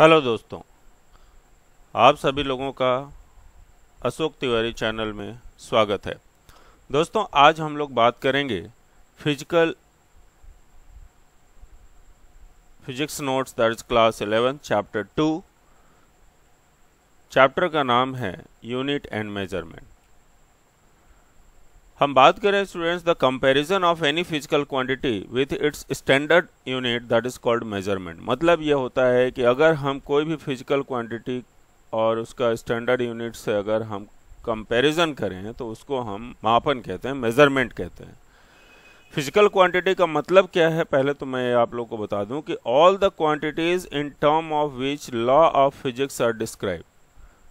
Hello दोस्तों आप सभी लोगों का अशोक तिवारी चैनल में स्वागत है दोस्तों आज हम लोग बात करेंगे फिजिकल फिजिक्स नोट्स दर्ज class eleven chapter two chapter का नाम है यूनिट एंड मेजरमेंट हम बात करें students the comparison of any physical quantity with its standard unit that is called measurement मतलब ये होता है कि अगर हम कोई भी फिजिकल क्वांटिटी और उसका स्टैंडर्ड यूनिट से अगर हम कंपैरिजन करें तो उसको हम मापन कहते हैं मेजरमेंट कहते हैं फिजिकल क्वांटिटी का मतलब क्या है पहले तो मैं आप लोग को बता दूं कि all the quantities in term of which law of physics are describe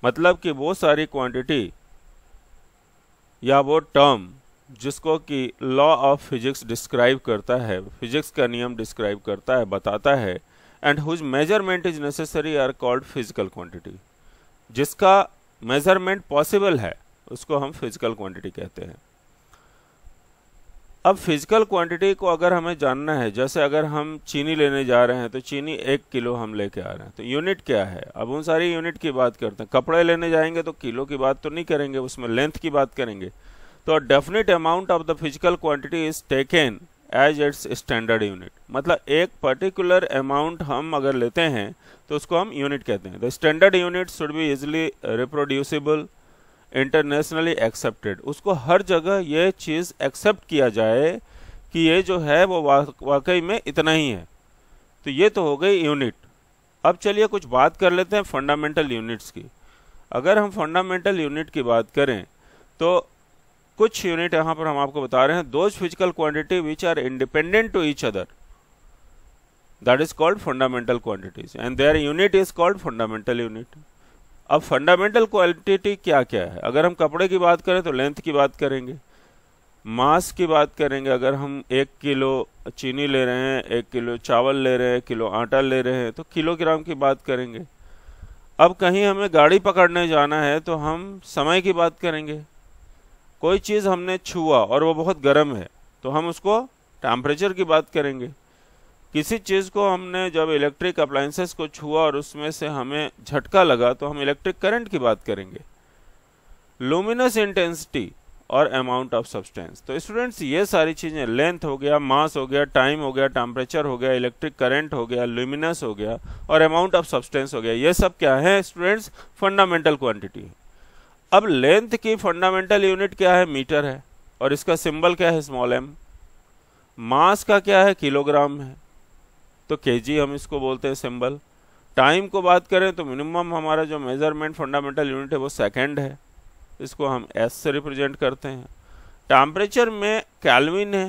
मतलब कि वो सारी क्वांटिटी या वो टर्म जिसको कि लॉ ऑफ फिजिक्स डिस्क्राइब करता है फिजिक्स का नियम डिस्क्राइब करता है बताता है and whose measurement is necessary are called physical quantity जिसका मेजरमेंट पॉसिबल है उसको हम फिजिकल क्वांटिटी कहते हैं अब फिजिकल क्वांटिटी को अगर हमें जानना है जैसे अगर हम चीनी लेने जा रहे हैं तो चीनी एक किलो हम लेके आ रहे हैं तो यूनिट क्या है अब उन सारी यूनिट की बात करते हैं कपड़े लेने जाएंगे तो किलो की बात तो नहीं करेंगे उसमें लेंथ की बात करेंगे तो definite amount of the physical quantity is taken as its standard unit मतलब एक पर्टिकुलर अमाउंट हम अगर लेते हैं तो उसको हम यूनिट कहते हैं the standard unit should be easily reproducible internationally accepted उसको हर जगह ये चीज़ एक्सेप्ट किया जाए कि ये जो है वो वाकई में इतना ही है तो ये तो हो गई यूनिट अब चलिए कुछ बात कर लेते हैं फंडामेंटल यूनिट्स की अगर हम फंडामेंटल यूनिट की बात करें तो कुछ यूनिट यहाँ पर हम आपको बता रहे हैं those physical quantity which are independent to each other that is called fundamental quantities and their unit is called fundamental unit अब फंडामेंटल क्वालिटी क्या क्या है अगर हम कपड़े की बात करें तो लेंथ की बात करेंगे मांस की बात करेंगे अगर हम एक किलो चीनी ले रहे हैं एक किलो चावल ले रहे हैं किलो आटा ले रहे हैं तो किलोग्राम की बात करेंगे अब कहीं हमें गाड़ी पकड़ने जाना है तो हम समय की बात करेंगे कोई चीज़ हमने छुआ और वो बहुत गर्म है तो हम उसको टेम्परेचर की बात करेंगे किसी चीज़ को हमने जब इलेक्ट्रिक अप्लाइंसेस को छुआ और उसमें से हमें झटका लगा तो हम इलेक्ट्रिक करंट की बात करेंगे लुमिनस इंटेंसिटी और अमाउंट ऑफ सब्सटेंस तो स्टूडेंट्स ये सारी चीज़ें लेंथ हो गया मास हो गया टाइम हो गया टेम्परेचर हो गया इलेक्ट्रिक करंट हो गया लुमिनस हो गया और अमाउंट ऑफ सब्सटेंस हो गया ये सब क्या है स्टूडेंट्स फंडामेंटल क्वान्टिटी अब लेंथ की फंडामेंटल यूनिट क्या है मीटर है और इसका सिंबल क्या है स्मॉल एम मास का क्या है किलोग्राम है तो के हम इसको बोलते हैं सिंबल टाइम को बात करें तो मिनिमम हमारा जो मेजरमेंट फंडामेंटल यूनिट है वो सेकेंड है इसको हम एस से रिप्रेजेंट करते हैं टेम्परेचर में कैलविन है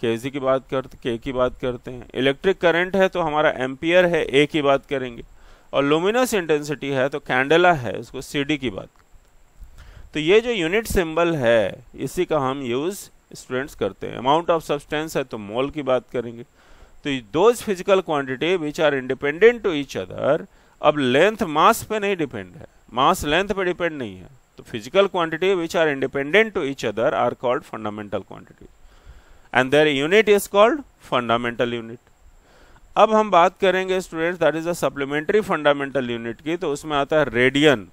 के की बात करते के की बात करते हैं इलेक्ट्रिक करंट है तो हमारा एम्पियर है ए की बात करेंगे और लुमिनस इंटेंसिटी है तो कैंडेला है उसको सी की बात तो ये जो यूनिट सिंबल है इसी का हम यूज़ स्टूडेंट्स करते हैं अमाउंट ऑफ सब्सटेंस है तो मॉल की बात करेंगे तो those physical quantity which are independent to each other अब लेंथ मास पे नहीं डिपेंड है मास लेंथ पे डिपेंड नहीं है तो physical quantity which are independent to each other are called fundamental quantity and their unit is called fundamental unit अब हम बात करेंगे students that is a supplementary fundamental unit की तो उसमें आता है रेडियन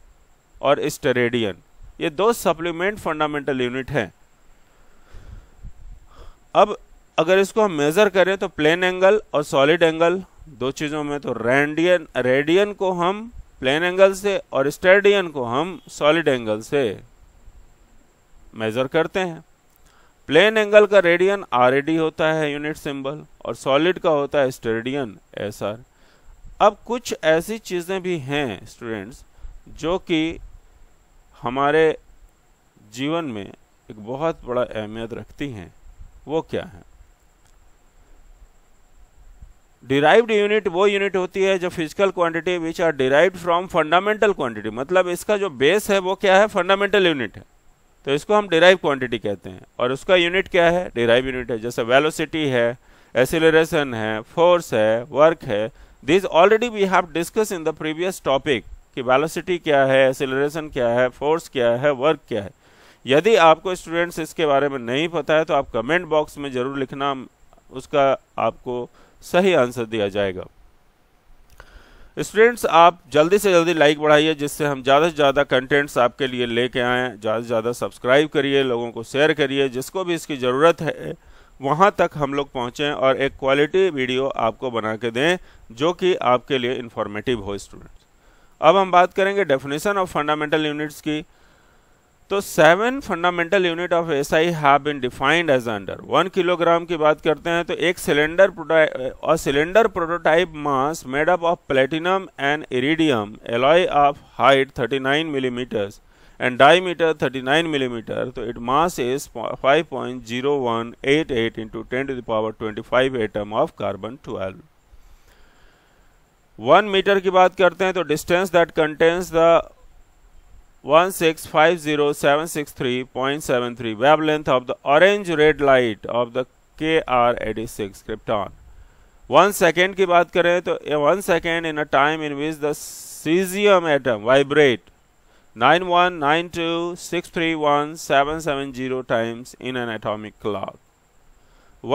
और स्टेरेडियन ये दो सप्लीमेंट फंडामेंटल यूनिट हैं अब अगर इसको हम मेज़र करें तो प्लेन एंगल और सॉलिड एंगल दो चीज़ों में तो रेडियन रेडियन को हम प्लेन एंगल से और स्टेडियन को हम सॉलिड एंगल से मेज़र करते हैं प्लेन एंगल का रेडियन आर होता है यूनिट सिंबल और सॉलिड का होता है स्टेडियन एस अब कुछ ऐसी चीज़ें भी हैं स्टूडेंट्स जो कि हमारे जीवन में एक बहुत बड़ा अहमियत रखती हैं वो क्या है डिराइव्ड यूनिट वो यूनिट होती है जो physical quantity which are derived from fundamental quantity मतलब इसका जो बेस है वो क्या है फंडामेंटल यूनिट है तो इसको हम डिराइव क्वांटिटी कहते हैं और उसका यूनिट क्या है डिराइव यूनिट है जैसे वेलोसिटी है एसिलेशन है फोर्स है वर्क है this already we have discuss in the previous topic कि वेलोसिटी क्या है एसिलेशन क्या है फोर्स क्या है वर्क क्या है यदि आपको स्टूडेंट्स इसके बारे में नहीं पता है तो आप कमेंट बॉक्स में ज़रूर लिखना उसका आपको सही आंसर दिया जाएगा स्टूडेंट्स आप जल्दी से जल्दी लाइक बढ़ाइए जिससे हम ज़्यादा से ज़्यादा कंटेंट्स आपके लिए लेके आएँ ज़्यादा से ज़्यादा सब्सक्राइब करिए लोगों को शेयर करिए जिसको भी इसकी ज़रूरत है वहाँ तक हम लोग पहुँचें और एक क्वालिटी वीडियो आपको बना के दें जो कि आपके लिए इन्फॉर्मेटिव हो स्टूडेंट्स अब हम बात करेंगे डेफिनेशन ऑफ फंडामेंटल यूनिट्स की तो seven fundamental unit of S I have been defined as under one kilogram की बात करते हैं तो एक सिलेंडर और cylinder prototype mass made up of platinum and iridium alloy of height 39 millimetre and diameter 39 millimetre तो it mass is 5.0188 point zero one eight eight into ten to the power atom of carbon twelve one metre की बात करते हैं तो distance that contains the 1650763.73 wavelength of the orange red light of the KR86 krypton. One second second की बात करें तो one second in a time in which the caesium atom vibrate times in an atomic clock.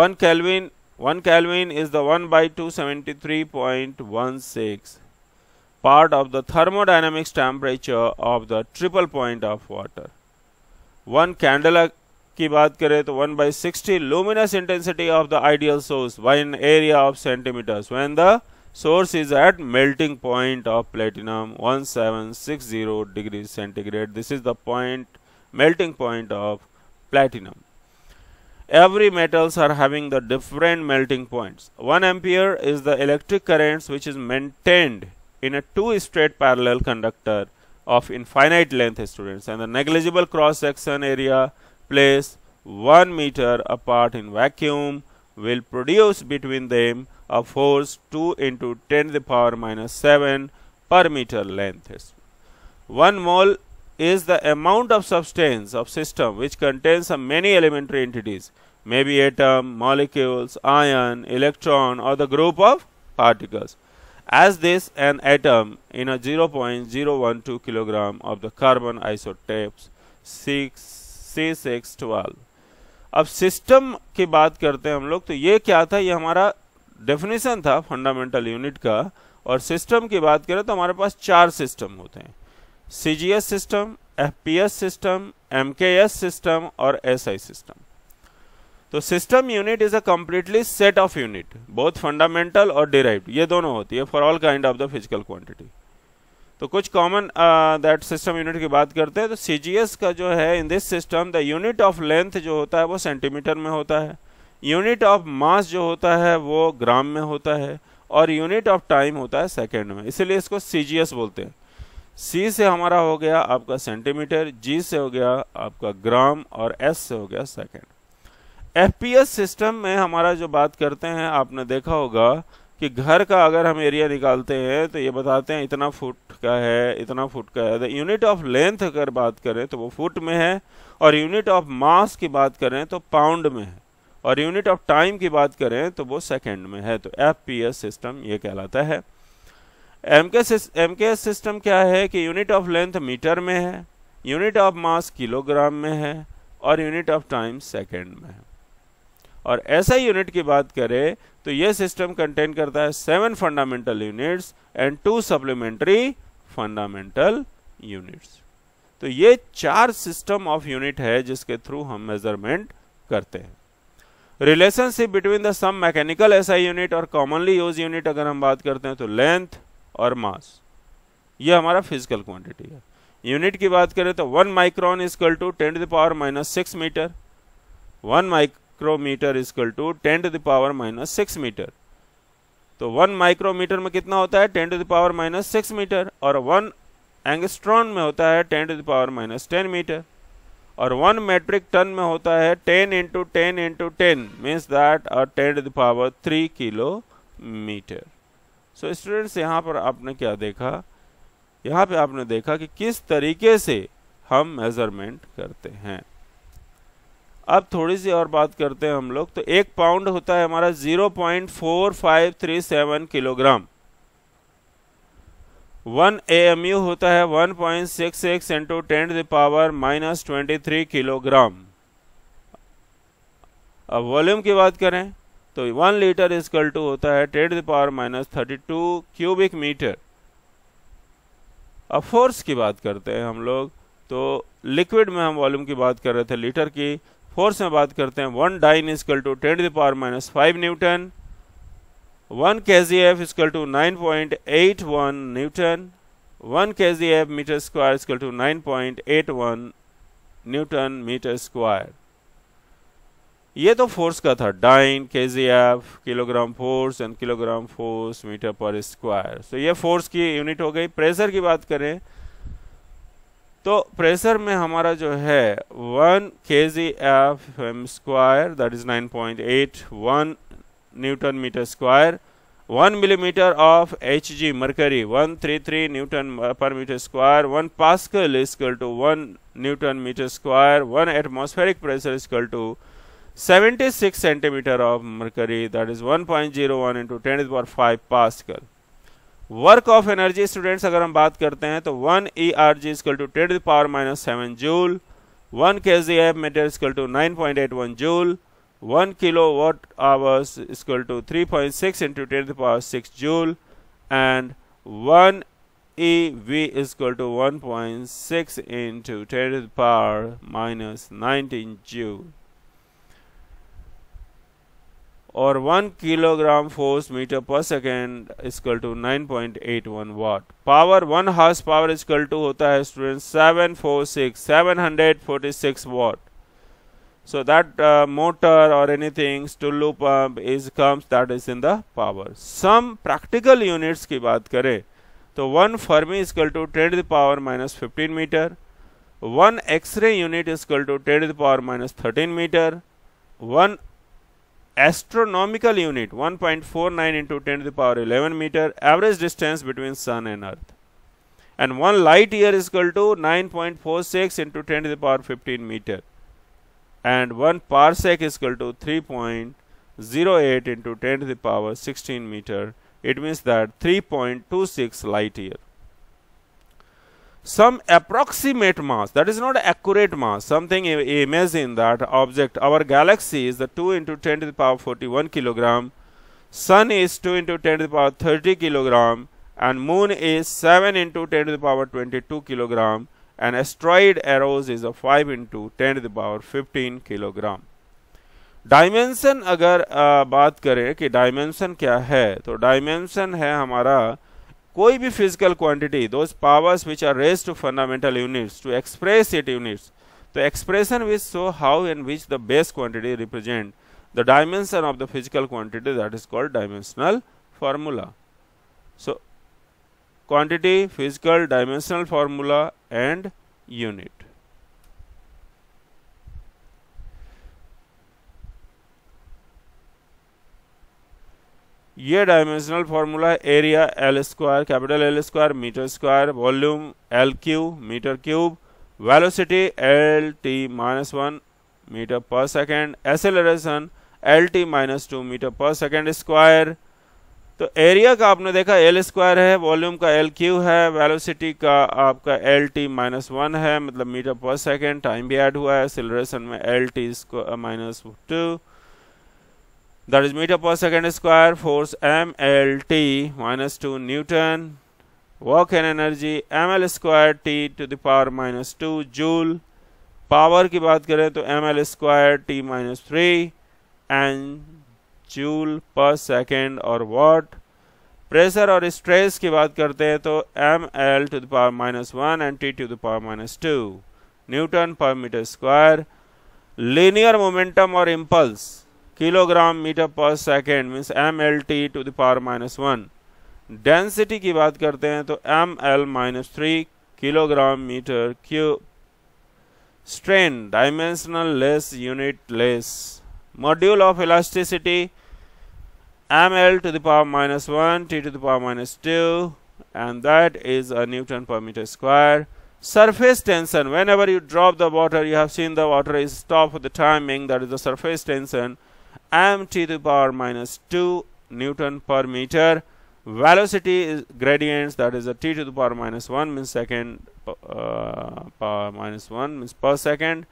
1 Kelvin 1 Kelvin is the 1 by 273.16 part of the thermodynamics temperature of the triple point of water. One candela की बात करें तो 1 by 60 luminous intensity of the ideal source by an area of centimeters when the source is at melting point of platinum 1760 degrees centigrade. This is the point melting point of platinum. Every metals are having the different melting points. 1 ampere is the electric currents which is maintained in a two straight parallel conductor of infinite length students and the negligible cross section area placed 1 meter apart in vacuum will produce between them a force 2 into 10 to the power minus 7 per meter length. 1 mole is the amount of substance of system which contains many elementary entities maybe atom, molecules, ion, electron or the group of particles. As this an atom in a 0.012 kilogram of the carbon isotopes 6 12 अब system की बात करते हैं हम लोग तो ये क्या था ये हमारा डेफिनेशन था फंडामेंटल यूनिट का और सिस्टम की बात करें तो हमारे पास चार सिस्टम होते हैं C system F system M system और एस सिस्टम तो system unit is a completely set of unit बहुत फंडामेंटल और डिराइव्ड ये दोनों होती है for all kind of the physical quantity तो कुछ कॉमन दैट सिस्टम यूनिट की बात करते हैं तो सी का जो है in this system the unit of length जो होता है वो सेंटीमीटर में होता है यूनिट ऑफ मास जो होता है वो ग्राम में होता है और यूनिट ऑफ टाइम होता है सेकेंड में इसीलिए इसको सी बोलते हैं सी से हमारा हो गया आपका सेंटीमीटर जी से हो गया आपका ग्राम और एस से हो गया सेकेंड एफपीएस सिस्टम में हमारा जो बात करते हैं आपने देखा होगा कि घर का अगर हम एरिया निकालते हैं तो ये बताते हैं इतना फुट का है इतना फुट का है तो यूनिट ऑफ लेंथ अगर बात करें तो वो फुट में है और यूनिट ऑफ मास की बात करें तो पाउंड में है और यूनिट ऑफ टाइम की बात करें तो वो सेकेंड में है तो एफ सिस्टम ये कहलाता है एम के सिस्टम क्या है कि यूनिट ऑफ लेंथ मीटर में है यूनिट ऑफ मास किलोग्राम में है और यूनिट ऑफ टाइम सेकेंड में है और ऐसा यूनिट की बात करें तो यह सिस्टम कंटेन करता है seven fundamental units and two supplementary fundamental units तो ये चार सिस्टम ऑफ यूनिट है जिसके थ्रू हम मेजरमेंट करते हैं relationship between the some mechanical ऐसा यूनिट और कॉमनली यूज यूनिट अगर हम बात करते हैं तो लेंथ और मास ये हमारा फिजिकल क्वांटिटी है यूनिट की बात करें तो one micron equal to ten the power minus six metre one mic micrometre is equal to ten to the power minus six metre तो वन माइक्रोमीटर में कितना होता है ten to the power minus six metre और one angstrom में होता है ten to the power minus ten metre और वन मेट्रिक टन में होता है ten into ten into ten means that और ten to the power three kilometre so students यहाँ पर आपने क्या देखा यहाँ पे आपने देखा कि किस तरीके से हम मेजरमेंट करते हैं अब थोड़ी सी और बात करते हैं हम लोग तो एक पाउंड होता है हमारा 0.4537 किलोग्राम वन एम यू होता है 1.66 point six X into ten the power minus twenty kilogram अब वॉल्यूम की बात करें तो वन लीटर इजकल टू होता है ten the power minus thirty two cubic metre अब फोर्स की बात करते हैं हम लोग तो लिक्विड में हम वॉल्यूम की बात कर रहे थे लीटर की फोर्स में बात करते हैं one dyne is equal to ten the power minus five newton one K G F is equal to nine point eight one newton one K G F metre square is equal to nine point eight one newton metre square ये तो force का था dyne K G F kilogram force and kilogram force metre per square so ये force की unit हो गई pressure की बात करें तो प्रेशर में हमारा जो है one K G F M square that is nine point eight one newton metre square one millimetre of H G mercury one three three newton per metre square one pascal is equal to one newton metre square one atmospheric pressure is equal to seventy six centimetre of mercury that is one point zero one into ten is power five pascal work of energy students अगर हम बात करते हैं तो one E R G is equal to ten the power minus seven joule one K G F metre is equal to nine point eight one joule one kilo watt hours is equal to three point six into ten the power six joule and one E V is to one point six into ten the power minus 19 joule. और one kilogram force metre per second is equal to nine point eight one watt power one horse power is equal to होता है student seven seven four six hundred forty six watt so that motor और anything Tullu pump is comes that is in the power some practical units की बात करें तो one fermi is equal to ten the power minus fifteen metre one x ray unit is equal to ten the power minus thirteen metre one astronomical unit 1.49 into 10 to the power 11 meter average distance between sun and earth and one light year is equal to 9.46 into 10 to the power 15 meter and one parsec is equal to 3.08 into 10 to the power 16 meter it means that 3.26 light year some approximate mass that is not accurate mass something imagine that object our galaxy is the 2 into 10 to the power 41 kilogram sun is 2 into 10 to the power 30 kilogram and moon is 7 into 10 to the power 22 kilogram and asteroid arrows is a 5 into 10 to the power 15 kilogram dimension अगर आ, बात करें कि dimension क्या है तो dimension है हमारा कोई भी physical quantity those powers which are raise to fundamental units to express it units, the expression which show how and which the base quantity represent the dimension of the physical quantity that is called dimensional formula. So, quantity, physical, dimensional formula and unit. ये dimensional formula area L square capital L square metre square volume L cube metre cube velocity L T minus one metre per second acceleration L T minus two metre per second square तो area का आपने देखा L square है volume का L cube है velocity का आपका L T minus one है मतलब मीटर पर सेकेंड टाइम भी ऐड हुआ है एसेलरेशन में L T minus two that is meter per second square force mlt minus 2 newton work and energy ml square t to the power minus 2 joule power की बात करें तो M L square T minus three and joule per second और watt pressure और stress की बात करते हैं तो M L to the power minus one and T to the power minus two newton per metre square linear momentum और impulse Kilogram meter per second means MLT to the power minus one. Density one density की बात करते हैं तो M L minus three kilogram strain dimensional less unit less module of elasticity ml to the power minus 1 t to the power minus 2 and that is a newton per meter square surface tension whenever you drop the water you have seen the water is top of the timing that is the surface tension M t to the power minus 2 newton per meter velocity is gradients that is a t to the power minus 1 means second uh, power minus 1 means per second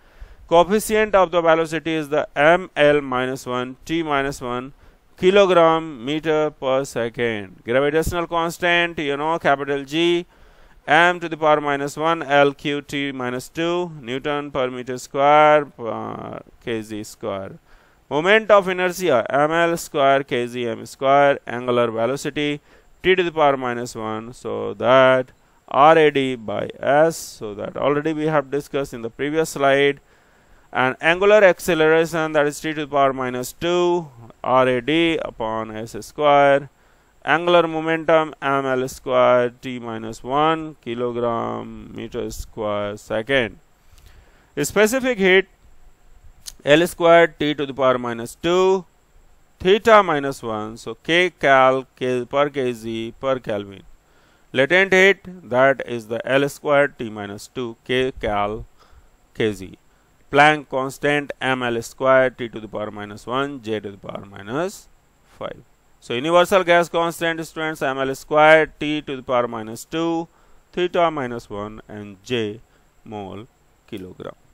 coefficient of the velocity is the ml minus 1 t minus 1 kilogram meter per second gravitational constant you know capital G m to the power minus 1 l q t minus 2 newton per meter square per uh, kg square moment of inertia ml square kgm square angular velocity t to the power minus 1 so that rad by s so that already we have discussed in the previous slide and angular acceleration that is t to the power minus 2 rad upon s square angular momentum ml square t minus 1 kilogram meter square second specific heat L squared t to the power minus 2 theta minus 1 so k cal k per kg per Kelvin latent heat that is the L squared T minus 2 K cal kg Planck constant m L squared T to the power minus 1 J to the power minus 5 so universal gas constant students m L squared T to the power minus 2 theta minus 1 and J mole kilogram